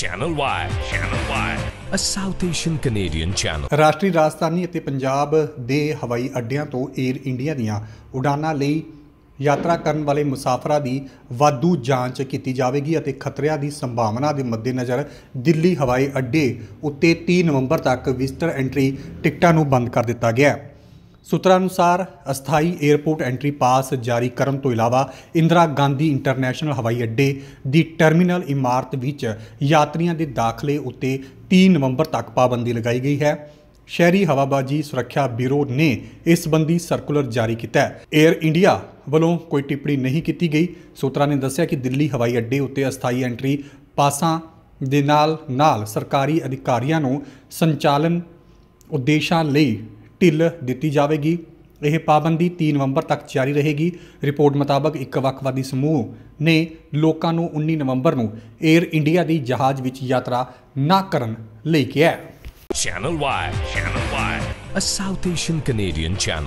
channel Y channel Y a South Asian Canadian channel ਰਾਸ਼ਟਰੀ ਰਾਜਧਾਨੀ ਅਤੇ ਪੰਜਾਬ ਦੇ ਹਵਾਈ ਅੱਡਿਆਂ ਤੋਂ 에ਅਰ ਇੰਡੀਆ ਦੀਆਂ ਉਡਾਨਾਂ ਲਈ ਯਾਤਰਾ ਕਰਨ ਵਾਲੇ ਮੁਸਾਫਰਾਂ ਦੀ ਵਾਧੂ ਜਾਂਚ ਕੀਤੀ ਜਾਵੇਗੀ ਅਤੇ ਖਤਰਿਆਂ ਦੀ ਸੰਭਾਵਨਾ ਦੇ ਮੱਦੇਨਜ਼ਰ ਦਿੱਲੀ ਹਵਾਈ ਅੱਡੇ ਉੱਤੇ 30 ਨਵੰਬਰ ਤੱਕ ਵਿਜ਼ਟਰ ਐਂਟਰੀ ਟਿਕਟਾਂ ਨੂੰ ਬੰਦ ਕਰ ਦਿੱਤਾ ਗਿਆ ਹੈ ਸੂਤਰਾਂ ਅਨੁਸਾਰ ਅਸਥਾਈ 에ਅਰਪੋਰਟ ਐਂਟਰੀ ਪਾਸ ਜਾਰੀ ਕਰਨ ਤੋਂ ਇਲਾਵਾ ਇੰਦਰਾ ਗਾਂਧੀ ਇੰਟਰਨੈਸ਼ਨਲ ਹਵਾਈ ਅੱਡੇ ਦੀ ਟਰਮੀਨਲ ਇਮਾਰਤ ਵਿੱਚ ਯਾਤਰੀਆਂ ਦੇ ਦਾਖਲੇ ਉੱਤੇ 3 ਨਵੰਬਰ ਤੱਕ ਪਾਬੰਦੀ ਲਗਾਈ ਗਈ ਹੈ ਸ਼ਹਿਰੀ ਹਵਾਬਾਜੀ ਸੁਰੱਖਿਆ ਬਿਊਰੋ ਨੇ ਇਸ ਸੰਬੰਧੀ ਸਰਕੂਲਰ ਜਾਰੀ ਕੀਤਾ ਹੈ 에ਅਰ ਇੰਡੀਆ ਵੱਲੋਂ ਕੋਈ ਟਿੱਪਣੀ ਨਹੀਂ ਕੀਤੀ ਗਈ ਸੂਤਰਾਂ ਨੇ ਦੱਸਿਆ ਕਿ ਦਿੱਲੀ ਹਵਾਈ ਅੱਡੇ ਉੱਤੇ ਅਸਥਾਈ ਐਂਟਰੀ ਪਾਸਾਂ ਦੇ ਨਾਲ ਨਾਲ ਸਰਕਾਰੀ ਅਧਿਕਾਰੀਆਂ ਨੂੰ ਸੰਚਾਲਨ ਉਦੇਸ਼ਾਂ ਲਈ ਢਿੱਲ ਦਿੱਤੀ ਜਾਵੇਗੀ ਇਹ ਪਾਬੰਦੀ 3 ਨਵੰਬਰ ਤੱਕ ਜਾਰੀ ਰਹੇਗੀ ਰਿਪੋਰਟ ਮੁਤਾਬਕ ਇੱਕ ਵਕਵਾਦੀ ਸਮੂਹ ਨੇ ਲੋਕਾਂ ਨੂੰ 19 ਨਵੰਬਰ ਨੂੰ 에ਅਰ ਇੰਡੀਆ ਦੀ ਜਹਾਜ਼ ਵਿੱਚ ਯਾਤਰਾ ਨਾ ਕਰਨ ਲਈ ਕਿਹਾ ਹੈ Y channel Y a South Asian Canadian channel